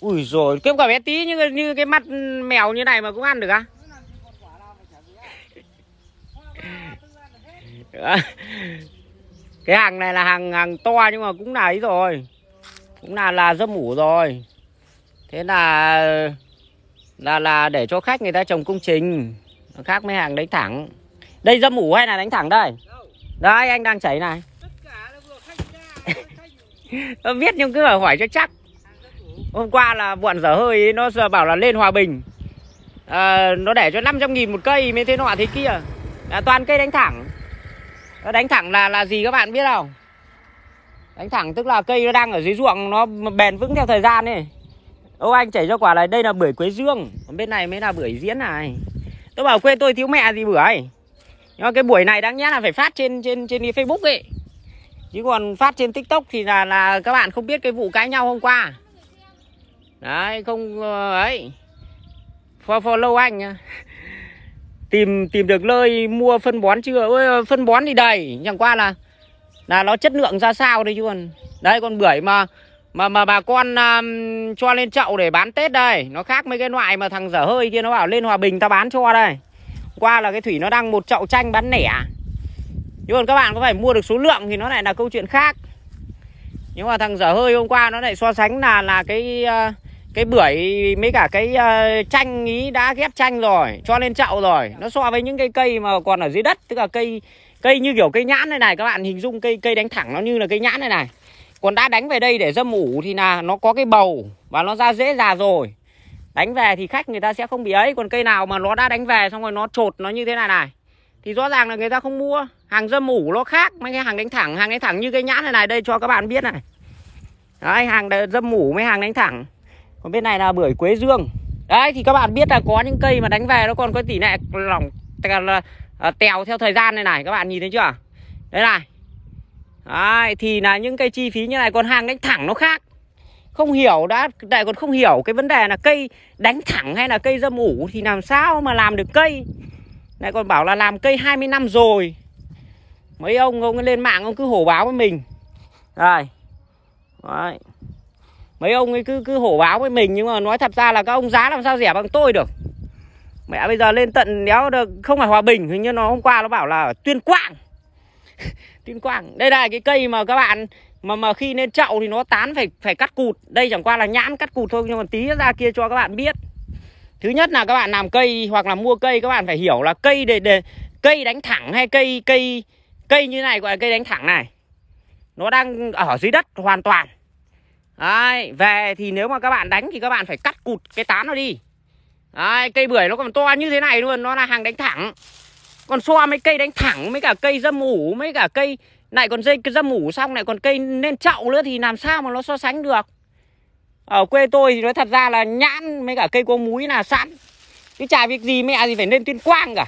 Ui rồi kiếm quả bé tí như như cái mắt mèo như này mà cũng ăn được à? cái hàng này là hàng hàng to nhưng mà cũng là ấy rồi. Cũng là là dâm ủ rồi. Thế là là là để cho khách người ta trồng công trình. Nó khác mấy hàng đánh thẳng. Đây dâm ủ hay là đánh thẳng đây? Đấy anh đang chảy này. Tất cả là vừa khách ra, khách... biết nhưng cứ hỏi cho chắc. Hôm qua là vụn dở hơi ấy, nó bảo là lên Hòa Bình à, Nó để cho 500 nghìn một cây mới thế nọ thế kia à, Toàn cây đánh thẳng nó Đánh thẳng là là gì các bạn biết không Đánh thẳng tức là cây nó đang ở dưới ruộng Nó bền vững theo thời gian ấy ông anh chảy ra quả này Đây là bưởi Quế Dương bên này mới là bưởi diễn này Tôi bảo quê tôi thiếu mẹ gì bưởi Nhưng mà cái buổi này đáng nhẽ là phải phát trên trên trên Facebook ấy Chứ còn phát trên TikTok thì là là các bạn không biết cái vụ cãi nhau hôm qua đấy không ờ, ấy follow anh nhá tìm tìm được nơi mua phân bón chưa Ôi, ờ, phân bón thì đầy chẳng qua là là nó chất lượng ra sao đấy chứ còn đây con bưởi mà mà mà bà con um, cho lên chậu để bán tết đây nó khác mấy cái loại mà thằng dở hơi kia nó bảo lên hòa bình ta bán cho đây qua là cái thủy nó đang một chậu chanh bán nẻ nhưng còn các bạn có phải mua được số lượng thì nó lại là câu chuyện khác nhưng mà thằng dở hơi hôm qua nó lại so sánh là là cái uh, cái bưởi mấy cả cái uh, chanh ý đã ghép chanh rồi cho lên chậu rồi nó so với những cái cây mà còn ở dưới đất tức là cây cây như kiểu cây nhãn này này các bạn hình dung cây cây đánh thẳng nó như là cây nhãn này này còn đã đánh về đây để dâm ủ thì là nó có cái bầu và nó ra dễ già rồi đánh về thì khách người ta sẽ không bị ấy còn cây nào mà nó đã đánh về xong rồi nó trột nó như thế này này thì rõ ràng là người ta không mua hàng dâm ủ nó khác mấy cái hàng đánh thẳng hàng đánh thẳng như cây nhãn này này đây cho các bạn biết này đấy hàng dâm ủ mấy hàng đánh thẳng còn bên này là bưởi quế dương đấy thì các bạn biết là có những cây mà đánh về nó còn có tỷ lệ lỏng à, tèo theo thời gian này này các bạn nhìn thấy chưa đây này đấy, thì là những cây chi phí như này còn hàng đánh thẳng nó khác không hiểu đã lại còn không hiểu cái vấn đề là cây đánh thẳng hay là cây dâm ủ thì làm sao mà làm được cây lại còn bảo là làm cây 20 năm rồi mấy ông ông lên mạng ông cứ hổ báo với mình rồi Đấy mấy ông ấy cứ cứ hổ báo với mình nhưng mà nói thật ra là các ông giá làm sao rẻ bằng tôi được mẹ bây giờ lên tận đéo được không phải hòa bình hình như nó hôm qua nó bảo là tuyên quang tuyên quang đây là cái cây mà các bạn mà mà khi lên chậu thì nó tán phải phải cắt cụt đây chẳng qua là nhãn cắt cụt thôi nhưng mà tí ra kia cho các bạn biết thứ nhất là các bạn làm cây hoặc là mua cây các bạn phải hiểu là cây để để cây đánh thẳng hay cây cây cây như này gọi là cây đánh thẳng này nó đang ở dưới đất hoàn toàn Đấy, về thì nếu mà các bạn đánh thì các bạn phải cắt cụt cái tán nó đi Đấy, cây bưởi nó còn to như thế này luôn, nó là hàng đánh thẳng Còn so mấy cây đánh thẳng, mấy cả cây dâm ủ, mấy cả cây lại còn dây dâm ủ xong, lại còn cây lên chậu nữa thì làm sao mà nó so sánh được Ở quê tôi thì nói thật ra là nhãn, mấy cả cây có múi là sẵn Chứ chả việc gì mẹ gì phải lên tuyên quang cả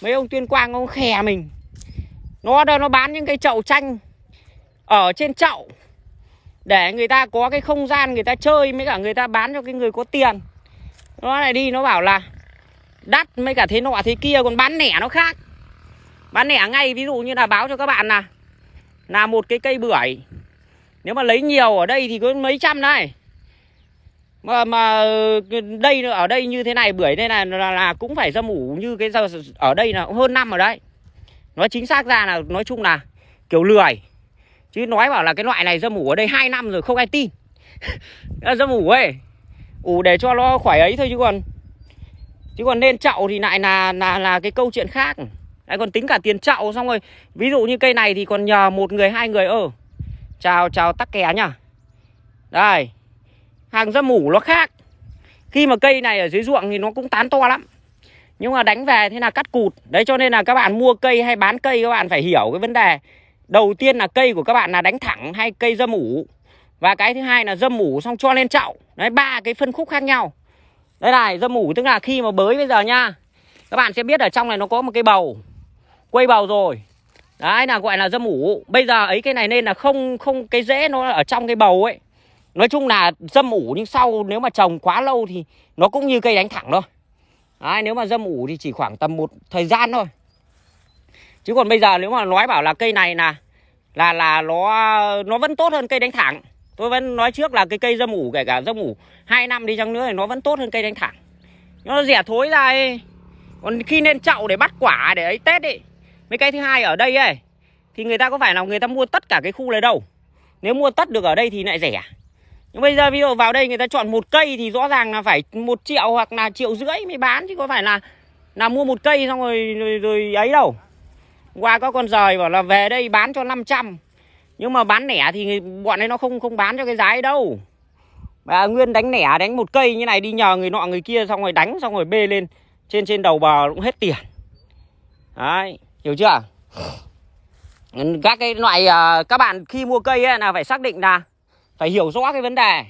Mấy ông tuyên quang ông khè mình Nó nó bán những cái chậu chanh Ở trên chậu để người ta có cái không gian người ta chơi mới cả người ta bán cho cái người có tiền nó lại đi nó bảo là đắt mới cả thế nọ thế kia còn bán lẻ nó khác bán lẻ ngay ví dụ như là báo cho các bạn là là một cái cây bưởi nếu mà lấy nhiều ở đây thì có mấy trăm này mà mà ừ, đây ở đây như thế này bưởi đây là là, là cũng phải ra ủ như cái ở đây là hơn năm ở đấy nói chính xác ra là nói chung là kiểu lười chứ nói bảo là cái loại này dâm ủ ở đây 2 năm rồi không ai tin dâm ủ ấy ủ để cho nó khỏi ấy thôi chứ còn chứ còn nên chậu thì lại là là là cái câu chuyện khác lại còn tính cả tiền chậu xong rồi ví dụ như cây này thì còn nhờ một người hai người ơ ờ, chào chào tắc kè nhá đây hàng dâm ủ nó khác khi mà cây này ở dưới ruộng thì nó cũng tán to lắm nhưng mà đánh về thế là cắt cụt đấy cho nên là các bạn mua cây hay bán cây các bạn phải hiểu cái vấn đề Đầu tiên là cây của các bạn là đánh thẳng hay cây dâm ủ Và cái thứ hai là dâm ủ xong cho lên chậu Đấy ba cái phân khúc khác nhau Đây này dâm ủ tức là khi mà bới bây giờ nha Các bạn sẽ biết ở trong này nó có một cái bầu Quây bầu rồi Đấy là gọi là dâm ủ Bây giờ ấy cái này nên là không không cái rễ nó ở trong cái bầu ấy Nói chung là dâm ủ nhưng sau nếu mà trồng quá lâu thì nó cũng như cây đánh thẳng thôi Đấy, nếu mà dâm ủ thì chỉ khoảng tầm một thời gian thôi chứ còn bây giờ nếu mà nói bảo là cây này là là là nó nó vẫn tốt hơn cây đánh thẳng tôi vẫn nói trước là cái cây dâm ủ kể cả dâm ủ hai năm đi chăng nữa thì nó vẫn tốt hơn cây đánh thẳng nó rẻ thối ra ấy. còn khi lên chậu để bắt quả để ấy tết ấy mấy cây thứ hai ở đây ấy thì người ta có phải là người ta mua tất cả cái khu này đâu nếu mua tất được ở đây thì lại rẻ nhưng bây giờ ví dụ vào đây người ta chọn một cây thì rõ ràng là phải một triệu hoặc là triệu rưỡi mới bán chứ có phải là là mua một cây xong rồi rồi, rồi ấy đâu qua có con rời bảo là về đây bán cho 500 nhưng mà bán lẻ thì bọn ấy nó không không bán cho cái giá ấy đâu bà nguyên đánh lẻ đánh một cây như này đi nhờ người nọ người kia xong rồi đánh xong rồi bê lên trên trên đầu bờ cũng hết tiền đấy hiểu chưa các cái loại ờ, các bạn khi mua cây ấy là phải xác định là phải hiểu rõ cái vấn đề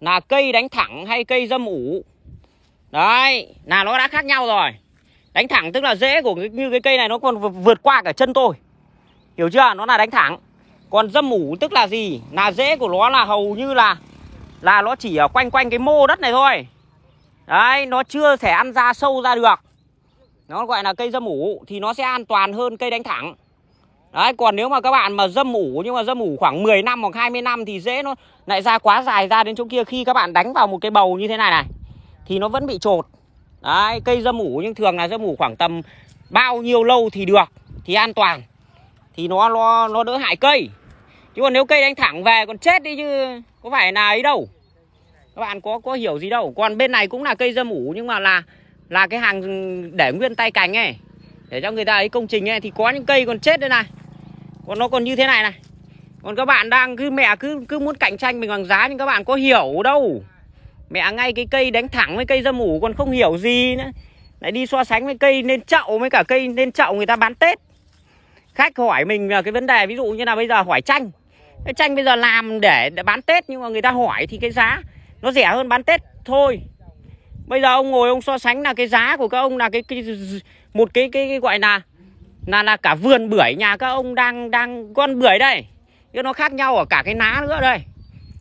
là cây đánh thẳng hay cây dâm ủ đấy là nó đã khác nhau rồi đánh thẳng tức là dễ của cái, như cái cây này nó còn vượt qua cả chân tôi hiểu chưa nó là đánh thẳng còn dâm mủ tức là gì là dễ của nó là hầu như là là nó chỉ ở quanh quanh cái mô đất này thôi đấy nó chưa thể ăn ra sâu ra được nó gọi là cây dâm ủ thì nó sẽ an toàn hơn cây đánh thẳng đấy còn nếu mà các bạn mà dâm ủ nhưng mà dâm ủ khoảng 10 năm hoặc 20 năm thì dễ nó lại ra quá dài ra đến chỗ kia khi các bạn đánh vào một cái bầu như thế này này thì nó vẫn bị trột Đấy, cây dâm ủ nhưng thường là dâm ủ khoảng tầm bao nhiêu lâu thì được thì an toàn. Thì nó nó nó đỡ hại cây. Chứ còn nếu cây đánh thẳng về còn chết đi chứ có phải là ấy đâu. Các bạn có có hiểu gì đâu. Còn bên này cũng là cây dâm ủ nhưng mà là là cái hàng để nguyên tay cành ấy. Để cho người ta ấy công trình ấy thì có những cây còn chết đây này. Còn nó còn như thế này này. Còn các bạn đang cứ mẹ cứ cứ muốn cạnh tranh mình bằng giá nhưng các bạn có hiểu đâu. Mẹ ngay cái cây đánh thẳng với cây ra mủ còn không hiểu gì nữa Lại đi so sánh với cây nên chậu với cả cây nên chậu người ta bán Tết Khách hỏi mình là cái vấn đề ví dụ như là bây giờ hỏi chanh Cái chanh bây giờ làm để, để bán Tết nhưng mà người ta hỏi thì cái giá nó rẻ hơn bán Tết thôi Bây giờ ông ngồi ông so sánh là cái giá của các ông là cái, cái một cái, cái cái gọi là là là cả vườn bưởi nhà các ông đang đang con bưởi đây. Nhưng nó khác nhau ở cả cái ná nữa đây.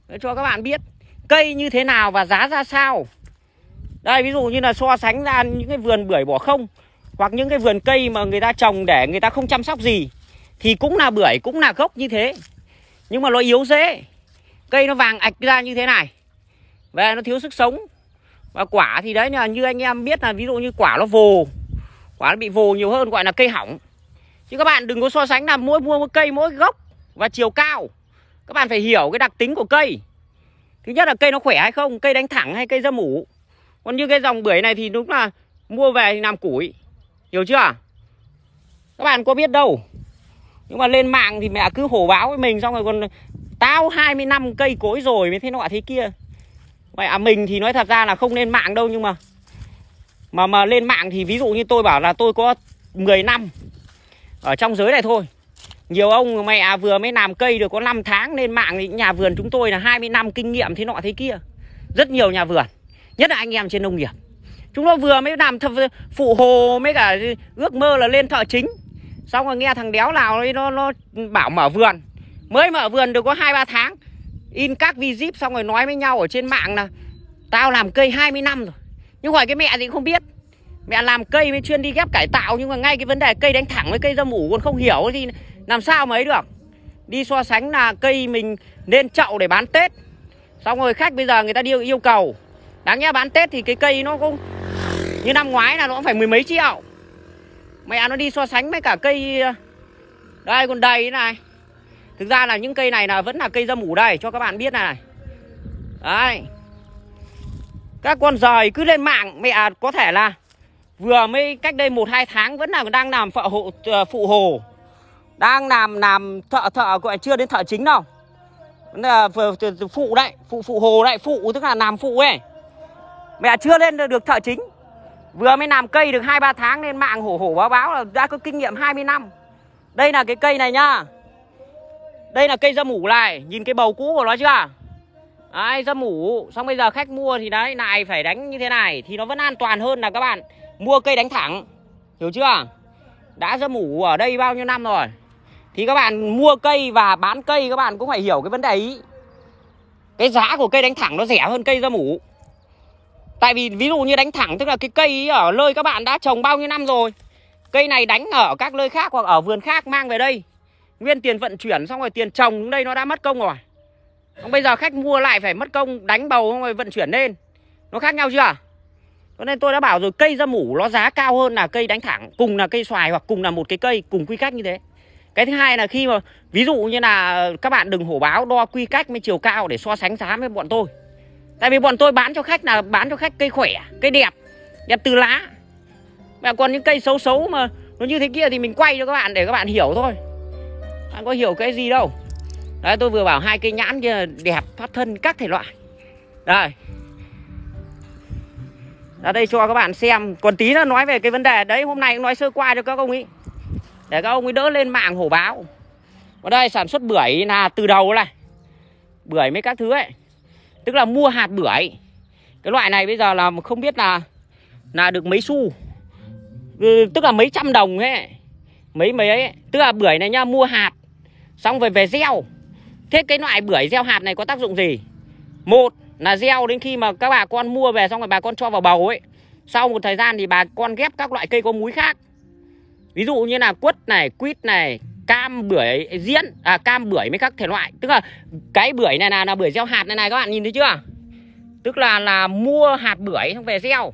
Để cho các bạn biết cây như thế nào và giá ra sao đây ví dụ như là so sánh ra những cái vườn bưởi bỏ không hoặc những cái vườn cây mà người ta trồng để người ta không chăm sóc gì thì cũng là bưởi cũng là gốc như thế nhưng mà nó yếu dễ cây nó vàng ạch ra như thế này và nó thiếu sức sống và quả thì đấy là như anh em biết là ví dụ như quả nó vồ quả nó bị vồ nhiều hơn gọi là cây hỏng chứ các bạn đừng có so sánh là mỗi mua một cây mỗi gốc và chiều cao các bạn phải hiểu cái đặc tính của cây thứ nhất là cây nó khỏe hay không cây đánh thẳng hay cây dâm ủ còn như cái dòng bưởi này thì đúng là mua về thì làm củi hiểu chưa các bạn có biết đâu nhưng mà lên mạng thì mẹ cứ hổ báo với mình xong rồi còn tao 20 năm cây cối rồi mới thế nọ thế kia vậy à mình thì nói thật ra là không lên mạng đâu nhưng mà mà mà lên mạng thì ví dụ như tôi bảo là tôi có 10 năm ở trong giới này thôi nhiều ông mẹ vừa mới làm cây được có 5 tháng lên mạng thì nhà vườn chúng tôi là 20 năm kinh nghiệm thế nọ thế kia rất nhiều nhà vườn nhất là anh em trên nông nghiệp chúng nó vừa mới làm th- phụ hồ mới cả ước mơ là lên thợ chính xong rồi nghe thằng đéo nào nó nó bảo mở vườn mới mở vườn được có hai ba tháng in các vi xong rồi nói với nhau ở trên mạng là tao làm cây 20 năm rồi nhưng hỏi cái mẹ thì không biết mẹ làm cây mới chuyên đi ghép cải tạo nhưng mà ngay cái vấn đề cây đánh thẳng với cây dâm ủ còn không hiểu gì làm sao mà ấy được Đi so sánh là cây mình nên chậu để bán Tết Xong rồi khách bây giờ người ta đi yêu cầu Đáng nhẽ bán Tết thì cái cây nó cũng Như năm ngoái là nó cũng phải mười mấy triệu Mẹ nó đi so sánh với cả cây ờ, Đây còn đầy này Thực ra là những cây này là vẫn là cây dâm ủ đầy Cho các bạn biết này Đấy Các con rời cứ lên mạng Mẹ có thể là Vừa mới cách đây một hai tháng vẫn là đang làm ờ, phụ hồ đang làm làm thợ thợ gọi chưa đến thợ chính đâu là phụ đấy phụ phụ hồ đấy phụ tức là làm phụ ấy mẹ chưa lên được thợ chính vừa mới làm cây được hai ba tháng nên mạng hổ hổ báo báo là đã có kinh nghiệm 20 năm đây là cái cây này nhá đây là cây dâm mủ này nhìn cái bầu cũ của nó chưa ai dâm mủ xong bây giờ khách mua thì đấy lại phải đánh như thế này thì nó vẫn an toàn hơn là các bạn mua cây đánh thẳng hiểu chưa đã dâm mủ ở đây bao nhiêu năm rồi thì các bạn mua cây và bán cây các bạn cũng phải hiểu cái vấn đề ấy cái giá của cây đánh thẳng nó rẻ hơn cây ra mủ tại vì ví dụ như đánh thẳng tức là cái cây ở nơi các bạn đã trồng bao nhiêu năm rồi cây này đánh ở các nơi khác hoặc ở vườn khác mang về đây nguyên tiền vận chuyển xong rồi tiền trồng đây nó đã mất công rồi còn bây giờ khách mua lại phải mất công đánh bầu xong rồi vận chuyển lên nó khác nhau chưa cho nên tôi đã bảo rồi cây ra mủ nó giá cao hơn là cây đánh thẳng cùng là cây xoài hoặc cùng là một cái cây cùng quy cách như thế cái thứ hai là khi mà ví dụ như là các bạn đừng hổ báo đo quy cách với chiều cao để so sánh giá với bọn tôi tại vì bọn tôi bán cho khách là bán cho khách cây khỏe cây đẹp đẹp từ lá và còn những cây xấu xấu mà nó như thế kia thì mình quay cho các bạn để các bạn hiểu thôi bạn có hiểu cái gì đâu đấy tôi vừa bảo hai cây nhãn kia đẹp thoát thân các thể loại đây ra đây cho các bạn xem còn tí nữa nói về cái vấn đề đấy hôm nay cũng nói sơ qua cho các ông ý để các ông ấy đỡ lên mạng hổ báo Và đây sản xuất bưởi là từ đầu này bưởi mấy các thứ ấy tức là mua hạt bưởi cái loại này bây giờ là không biết là là được mấy xu ừ, tức là mấy trăm đồng ấy mấy mấy ấy tức là bưởi này nha mua hạt xong rồi về gieo thế cái loại bưởi gieo hạt này có tác dụng gì một là gieo đến khi mà các bà con mua về xong rồi bà con cho vào bầu ấy sau một thời gian thì bà con ghép các loại cây có múi khác ví dụ như là quất này quýt này cam bưởi diễn à, cam bưởi mấy các thể loại tức là cái bưởi này là là bưởi gieo hạt này này các bạn nhìn thấy chưa tức là là mua hạt bưởi xong về gieo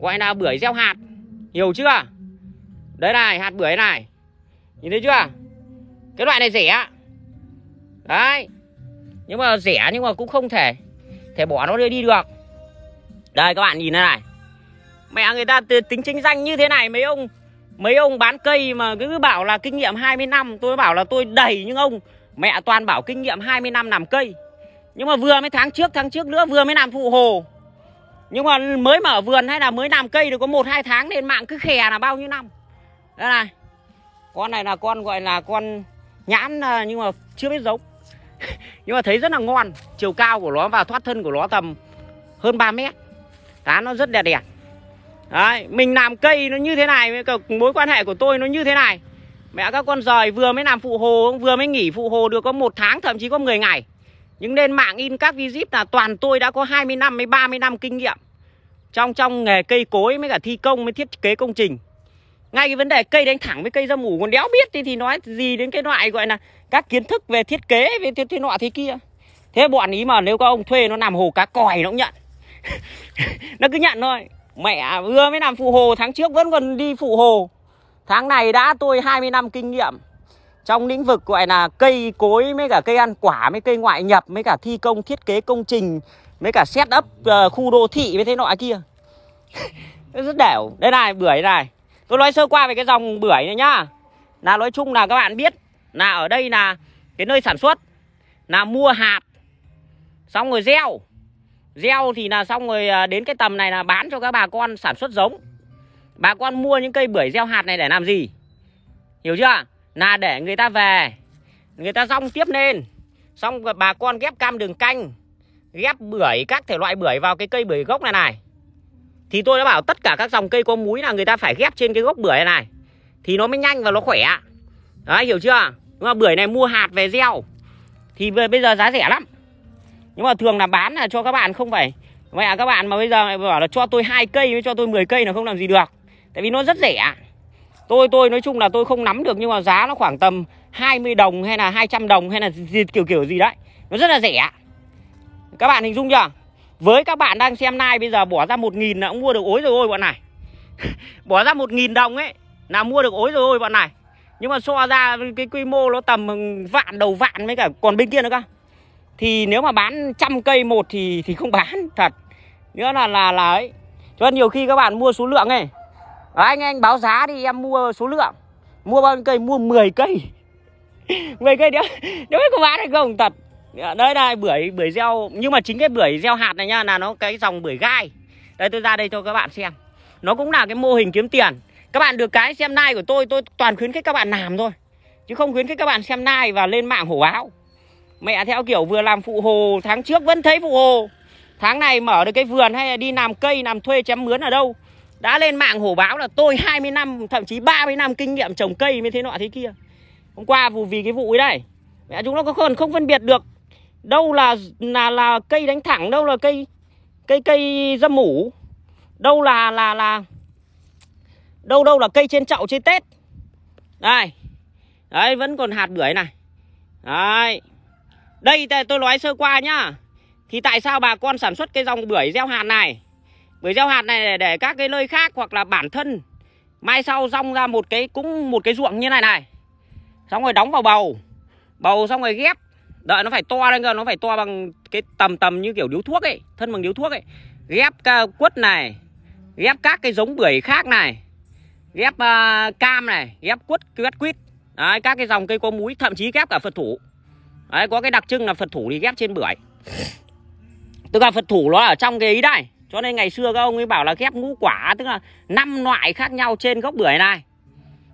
gọi là bưởi gieo hạt hiểu chưa đấy này hạt bưởi này nhìn thấy chưa cái loại này rẻ đấy nhưng mà rẻ nhưng mà cũng không thể thể bỏ nó đi được đây các bạn nhìn này này mẹ người ta tính chính danh như thế này mấy ông Mấy ông bán cây mà cứ bảo là kinh nghiệm 20 năm Tôi bảo là tôi đầy những ông Mẹ toàn bảo kinh nghiệm 20 năm làm cây Nhưng mà vừa mấy tháng trước, tháng trước nữa vừa mới làm phụ hồ Nhưng mà mới mở vườn hay là mới làm cây được có 1-2 tháng Nên mạng cứ khè là bao nhiêu năm Đây này Con này là con gọi là con nhãn à, nhưng mà chưa biết giống Nhưng mà thấy rất là ngon Chiều cao của nó và thoát thân của nó tầm hơn 3 mét cá nó rất đẹp đẹp Đấy, mình làm cây nó như thế này Mối quan hệ của tôi nó như thế này Mẹ các con rời vừa mới làm phụ hồ Vừa mới nghỉ phụ hồ được có một tháng Thậm chí có 10 ngày Nhưng lên mạng in các visit là toàn tôi đã có 20 năm mấy 30 năm kinh nghiệm Trong trong nghề cây cối Mới cả thi công mới thiết kế công trình ngay cái vấn đề cây đánh thẳng với cây ra mủ còn đéo biết thì thì nói gì đến cái loại gọi là các kiến thức về thiết kế về thế, thế nọ thế kia thế bọn ý mà nếu có ông thuê nó làm hồ cá còi nó cũng nhận nó cứ nhận thôi Mẹ vừa mới làm phụ hồ tháng trước vẫn còn đi phụ hồ Tháng này đã tôi 20 năm kinh nghiệm Trong lĩnh vực gọi là cây cối mấy cả cây ăn quả mấy cây ngoại nhập mấy cả thi công thiết kế công trình mấy cả set up uh, khu đô thị với thế loại kia Rất đẻo Đây này bưởi này Tôi nói sơ qua về cái dòng bưởi này nhá Là nói chung là các bạn biết Là ở đây là cái nơi sản xuất Là mua hạt Xong rồi gieo Gieo thì là xong rồi à, đến cái tầm này là bán cho các bà con sản xuất giống Bà con mua những cây bưởi gieo hạt này để làm gì Hiểu chưa Là để người ta về Người ta rong tiếp lên Xong rồi bà con ghép cam đường canh Ghép bưởi các thể loại bưởi vào cái cây bưởi gốc này này Thì tôi đã bảo tất cả các dòng cây có múi là người ta phải ghép trên cái gốc bưởi này, này. Thì nó mới nhanh và nó khỏe Đấy hiểu chưa Nhưng mà bưởi này mua hạt về gieo Thì bây giờ giá rẻ lắm nhưng mà thường là bán là cho các bạn không phải mẹ à, các bạn mà bây giờ mẹ bảo là cho tôi hai cây với cho tôi 10 cây là không làm gì được tại vì nó rất rẻ tôi tôi nói chung là tôi không nắm được nhưng mà giá nó khoảng tầm 20 đồng hay là 200 đồng hay là gì, kiểu kiểu gì đấy nó rất là rẻ các bạn hình dung chưa với các bạn đang xem live bây giờ bỏ ra 1 nghìn là cũng mua được ối rồi ôi bọn này bỏ ra 1 nghìn đồng ấy là mua được ối rồi ôi bọn này nhưng mà so ra cái quy mô nó tầm vạn đầu vạn với cả còn bên kia nữa cơ thì nếu mà bán trăm cây một thì thì không bán thật nữa là là là ấy cho nên nhiều khi các bạn mua số lượng ấy Đấy, anh anh báo giá thì em mua số lượng mua bao nhiêu cây mua 10 cây 10 cây nếu nếu có bán hay không thật đây này bưởi bưởi gieo nhưng mà chính cái bưởi gieo hạt này nha là nó cái dòng bưởi gai đây tôi ra đây cho các bạn xem nó cũng là cái mô hình kiếm tiền các bạn được cái xem like của tôi tôi toàn khuyến khích các bạn làm thôi chứ không khuyến khích các bạn xem like và lên mạng hổ báo Mẹ theo kiểu vừa làm phụ hồ Tháng trước vẫn thấy phụ hồ Tháng này mở được cái vườn hay là đi làm cây Làm thuê chém mướn ở đâu Đã lên mạng hổ báo là tôi 20 năm Thậm chí 30 năm kinh nghiệm trồng cây mới thế nọ thế kia Hôm qua vì cái vụ ấy đây Mẹ chúng nó có còn không phân biệt được Đâu là là là cây đánh thẳng Đâu là cây cây cây dâm mủ Đâu là là là Đâu đâu là cây trên chậu chơi Tết Đây Đấy vẫn còn hạt bưởi này Đấy đây tôi nói sơ qua nhá Thì tại sao bà con sản xuất cái dòng bưởi gieo hạt này Bưởi gieo hạt này để, các cái nơi khác hoặc là bản thân Mai sau rong ra một cái cũng một cái ruộng như này này Xong rồi đóng vào bầu Bầu xong rồi ghép Đợi nó phải to lên cơ, nó phải to bằng cái tầm tầm như kiểu điếu thuốc ấy Thân bằng điếu thuốc ấy Ghép quất này Ghép các cái giống bưởi khác này Ghép uh, cam này Ghép quất, quất quýt Đấy, các cái dòng cây có múi Thậm chí ghép cả Phật thủ Đấy có cái đặc trưng là Phật thủ thì ghép trên bưởi Tức là Phật thủ nó ở trong cái ý đây Cho nên ngày xưa các ông ấy bảo là ghép ngũ quả Tức là năm loại khác nhau trên gốc bưởi này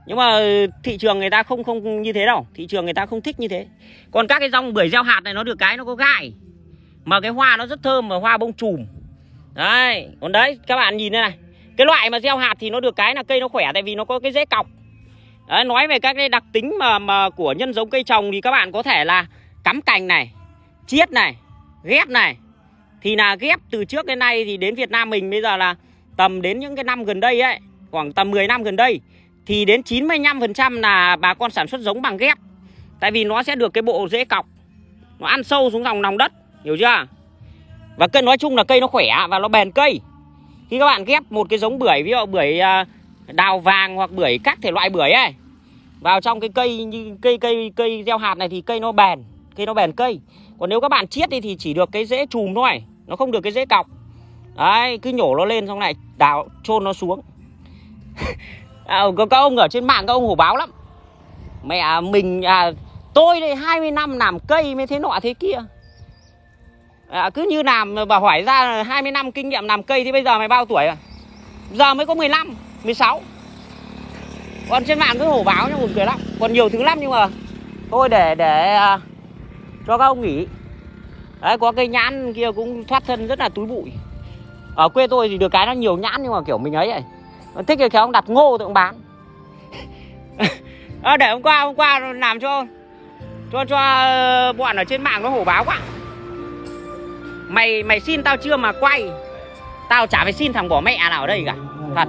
nhưng mà thị trường người ta không không như thế đâu Thị trường người ta không thích như thế Còn các cái dòng bưởi gieo hạt này nó được cái nó có gai Mà cái hoa nó rất thơm mà hoa bông chùm Đấy Còn đấy các bạn nhìn đây này Cái loại mà gieo hạt thì nó được cái là cây nó khỏe Tại vì nó có cái rễ cọc Đấy nói về các cái đặc tính mà, mà của nhân giống cây trồng Thì các bạn có thể là cắm cành này chiết này ghép này thì là ghép từ trước đến nay thì đến Việt Nam mình bây giờ là tầm đến những cái năm gần đây ấy khoảng tầm 10 năm gần đây thì đến 95% là bà con sản xuất giống bằng ghép tại vì nó sẽ được cái bộ rễ cọc nó ăn sâu xuống lòng lòng đất hiểu chưa và cây nói chung là cây nó khỏe và nó bền cây khi các bạn ghép một cái giống bưởi ví dụ bưởi à, đào vàng hoặc bưởi các thể loại bưởi ấy vào trong cái cây như cây cây cây gieo hạt này thì cây nó bền cây nó bền cây còn nếu các bạn chiết đi thì chỉ được cái rễ chùm thôi nó không được cái rễ cọc đấy cứ nhổ nó lên xong này đào chôn nó xuống à, có các ông ở trên mạng các ông hổ báo lắm mẹ mình à, tôi đây 20 năm làm cây mới thế nọ thế kia à, cứ như làm bà hỏi ra 20 năm kinh nghiệm làm cây thì bây giờ mày bao tuổi à giờ mới có 15 16 còn trên mạng cứ hổ báo cho buồn cười lắm còn nhiều thứ lắm nhưng mà thôi để để à, cho các ông nghỉ đấy có cây nhãn kia cũng thoát thân rất là túi bụi ở quê tôi thì được cái nó nhiều nhãn nhưng mà kiểu mình ấy ấy thích thì khéo ông đặt ngô tôi bán à, để hôm qua hôm qua làm cho cho cho ờ, bọn ở trên mạng nó hổ báo quá mày mày xin tao chưa mà quay tao chả phải xin thằng bỏ mẹ nào ở đây cả thật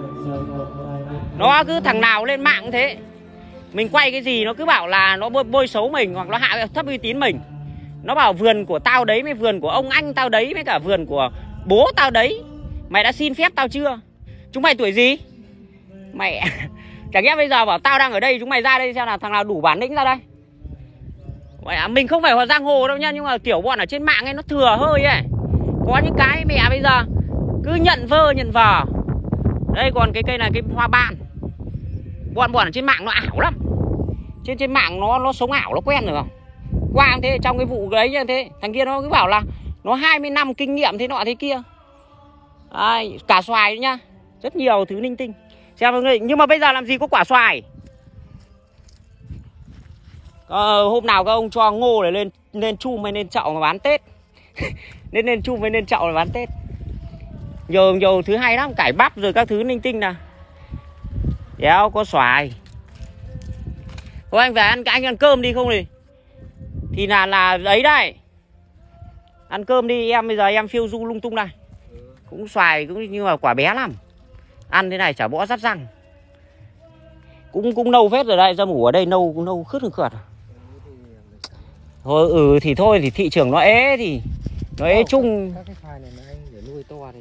nó cứ thằng nào lên mạng thế mình quay cái gì nó cứ bảo là nó bôi, bôi xấu mình hoặc nó hạ thấp uy tín mình nó bảo vườn của tao đấy với vườn của ông anh tao đấy với cả vườn của bố tao đấy Mày đã xin phép tao chưa Chúng mày tuổi gì Mẹ Chẳng nhẽ bây giờ bảo tao đang ở đây chúng mày ra đây xem là thằng nào đủ bản lĩnh ra đây mày à, mình không phải vào giang hồ đâu nha Nhưng mà kiểu bọn ở trên mạng ấy nó thừa hơi ấy Có những cái mẹ bây giờ Cứ nhận vơ nhận vờ Đây còn cái cây này cái hoa ban Bọn bọn ở trên mạng nó ảo lắm Trên trên mạng nó nó sống ảo nó quen rồi không Quang thế trong cái vụ đấy như thế Thằng kia nó cứ bảo là Nó 20 năm kinh nghiệm thế nọ thế kia Đấy, Cả xoài đấy nhá Rất nhiều thứ linh tinh xem mọi người Nhưng mà bây giờ làm gì có quả xoài ờ, Hôm nào các ông cho ngô để lên Lên chum hay lên chậu mà bán Tết Nên lên chum hay lên chậu để bán Tết nhiều nhiều thứ hay lắm cải bắp rồi các thứ linh tinh nè đéo có xoài thôi anh về ăn cái anh ăn cơm đi không thì thì là là đấy đây ăn cơm đi em bây giờ em phiêu du lung tung đây cũng xoài cũng như là quả bé lắm ăn thế này chả bỏ rắt răng cũng cũng nâu phết rồi đây ra ủ ở đây nâu cũng nâu khướt khướt thôi ừ thì thôi thì thị trường nó ế thì nó ế chung các cái xoài này mà anh để nuôi to thì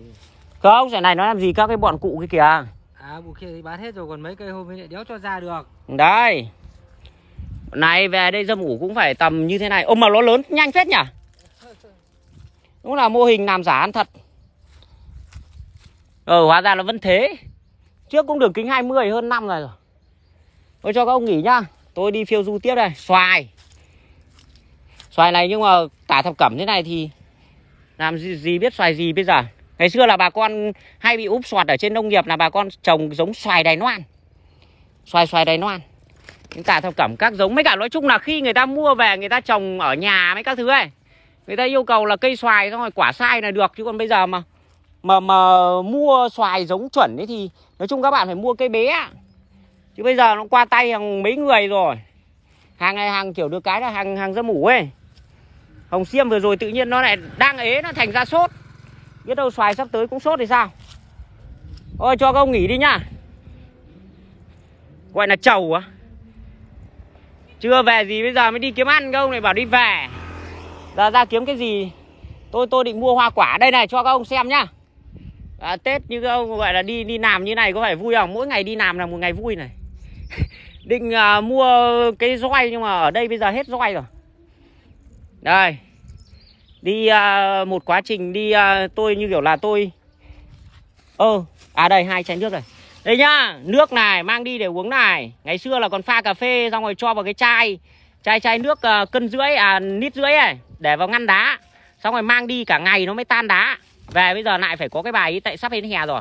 không xoài này nó làm gì các cái bọn cụ cái kìa à bộ kia thì bán hết rồi còn mấy cây hôm mới lại đéo cho ra được đây này về đây dâm ủ cũng phải tầm như thế này ông mà nó lớn nhanh phết nhỉ Đúng là mô hình làm giả ăn thật Ờ hóa ra nó vẫn thế Trước cũng đường kính 20 hơn năm rồi Tôi cho các ông nghỉ nhá Tôi đi phiêu du tiếp đây Xoài Xoài này nhưng mà tả thập cẩm thế này thì Làm gì, gì biết xoài gì bây giờ Ngày xưa là bà con hay bị úp soạt ở trên nông nghiệp là bà con trồng giống xoài đài loan Xoài xoài đài loan những cả thập cẩm các giống mấy cả nói chung là khi người ta mua về người ta trồng ở nhà mấy các thứ ấy người ta yêu cầu là cây xoài xong rồi quả sai là được chứ còn bây giờ mà mà mà mua xoài giống chuẩn ấy thì nói chung các bạn phải mua cây bé chứ bây giờ nó qua tay hàng mấy người rồi hàng này hàng kiểu được cái là hàng hàng ra mủ ấy hồng xiêm vừa rồi tự nhiên nó lại đang ế nó thành ra sốt biết đâu xoài sắp tới cũng sốt thì sao ôi cho các ông nghỉ đi nhá gọi là trầu á chưa về gì bây giờ mới đi kiếm ăn các ông này bảo đi về Giờ ra kiếm cái gì Tôi tôi định mua hoa quả đây này cho các ông xem nhá à, Tết như các ông gọi là đi đi làm như này có phải vui không Mỗi ngày đi làm là một ngày vui này Định à, mua cái roi nhưng mà ở đây bây giờ hết roi rồi Đây Đi à, một quá trình đi à, tôi như kiểu là tôi Ơ ờ, À đây hai chén nước này đây nhá, nước này mang đi để uống này. Ngày xưa là còn pha cà phê xong rồi cho vào cái chai chai chai nước uh, cân rưỡi à nít rưỡi này để vào ngăn đá. Xong rồi mang đi cả ngày nó mới tan đá. Về bây giờ lại phải có cái bài ấy tại sắp đến hè rồi.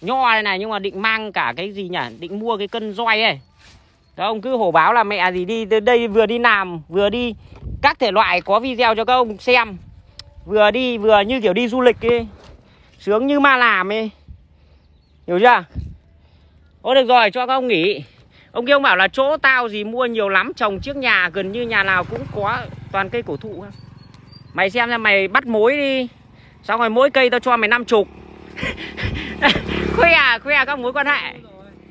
Nho đây này nhưng mà định mang cả cái gì nhỉ? Định mua cái cân roi ấy. Các ông cứ hổ báo là mẹ gì đi đây vừa đi làm, vừa đi các thể loại có video cho các ông xem. Vừa đi vừa như kiểu đi du lịch ấy. Sướng như ma làm ấy. Hiểu chưa? Ô được rồi cho các ông nghỉ Ông kia ông bảo là chỗ tao gì mua nhiều lắm Trồng trước nhà gần như nhà nào cũng có Toàn cây cổ thụ Mày xem ra mày bắt mối đi Xong rồi mỗi cây tao cho mày năm chục Khoe à, khoe à các mối quan hệ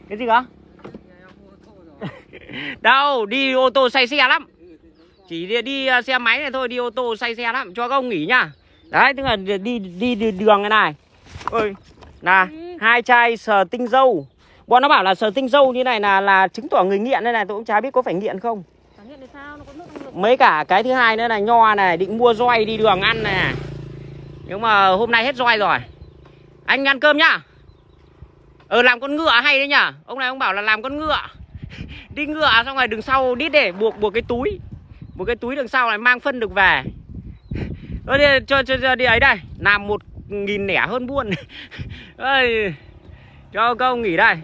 Cái gì đó Đâu, đi ô tô say xe lắm Chỉ đi, đi à, xe máy này thôi, đi ô tô say xe lắm Cho các ông nghỉ nhá Đấy, tức là đi, đi, đi đường này này Ôi, là ừ. hai chai sờ tinh dâu bọn nó bảo là sờ tinh dâu như này là là chứng tỏ người nghiện đây này tôi cũng chả biết có phải nghiện không mấy cả cái thứ hai nữa là nho này định mua roi đi đường ăn này nhưng mà hôm nay hết roi rồi anh ăn cơm nhá ờ làm con ngựa hay đấy nhở? ông này ông bảo là làm con ngựa đi ngựa xong rồi đường sau đít để buộc buộc cái túi buộc cái túi đằng sau này mang phân được về Ơ đi, cho, cho, cho đi ấy đây Làm một nghìn lẻ hơn buôn Ơi Cho ông nghỉ đây